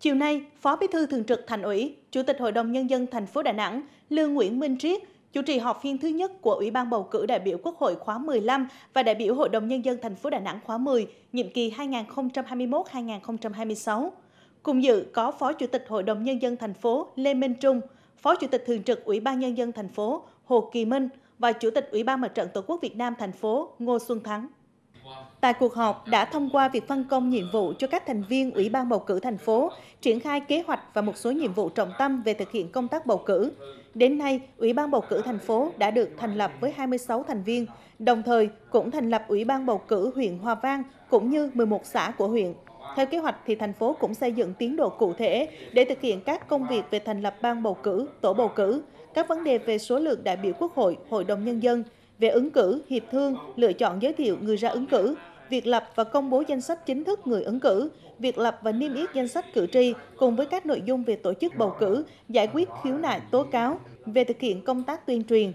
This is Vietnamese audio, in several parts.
Chiều nay, Phó Bí thư Thường trực Thành ủy, Chủ tịch Hội đồng Nhân dân thành phố Đà Nẵng Lương Nguyễn Minh Triết chủ trì họp phiên thứ nhất của Ủy ban bầu cử đại biểu Quốc hội khóa 15 và đại biểu Hội đồng Nhân dân thành phố Đà Nẵng khóa 10, nhiệm kỳ 2021-2026. Cùng dự có Phó Chủ tịch Hội đồng Nhân dân thành phố Lê Minh Trung, Phó Chủ tịch Thường trực Ủy ban Nhân dân thành phố Hồ Kỳ Minh và Chủ tịch Ủy ban Mặt trận Tổ quốc Việt Nam thành phố Ngô Xuân Thắng. Tại cuộc họp đã thông qua việc phân công nhiệm vụ cho các thành viên Ủy ban bầu cử thành phố, triển khai kế hoạch và một số nhiệm vụ trọng tâm về thực hiện công tác bầu cử. Đến nay, Ủy ban bầu cử thành phố đã được thành lập với 26 thành viên, đồng thời cũng thành lập Ủy ban bầu cử huyện Hòa Vang cũng như 11 xã của huyện. Theo kế hoạch thì thành phố cũng xây dựng tiến độ cụ thể để thực hiện các công việc về thành lập ban bầu cử, tổ bầu cử, các vấn đề về số lượng đại biểu Quốc hội, Hội đồng nhân dân, về ứng cử, hiệp thương, lựa chọn giới thiệu người ra ứng cử, việc lập và công bố danh sách chính thức người ứng cử, việc lập và niêm yết danh sách cử tri cùng với các nội dung về tổ chức bầu cử, giải quyết khiếu nại tố cáo về thực hiện công tác tuyên truyền.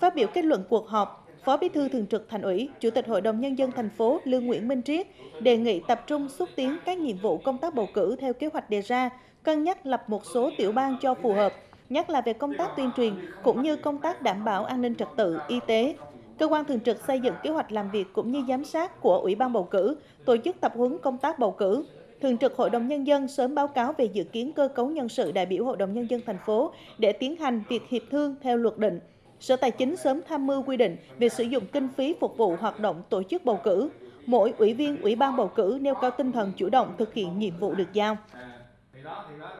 Phát biểu kết luận cuộc họp, Phó Bí thư Thường trực Thành ủy, Chủ tịch Hội đồng Nhân dân thành phố Lương Nguyễn Minh Triết đề nghị tập trung xúc tiến các nhiệm vụ công tác bầu cử theo kế hoạch đề ra, cân nhắc lập một số tiểu ban cho phù hợp, nhất là về công tác tuyên truyền cũng như công tác đảm bảo an ninh trật tự, y tế, cơ quan thường trực xây dựng kế hoạch làm việc cũng như giám sát của Ủy ban bầu cử, tổ chức tập huấn công tác bầu cử. Thường trực Hội đồng Nhân dân sớm báo cáo về dự kiến cơ cấu nhân sự đại biểu Hội đồng Nhân dân thành phố để tiến hành việc hiệp thương theo luật định. Sở Tài chính sớm tham mưu quy định về sử dụng kinh phí phục vụ hoạt động tổ chức bầu cử. Mỗi ủy viên Ủy ban bầu cử nêu cao tinh thần chủ động thực hiện nhiệm vụ được giao.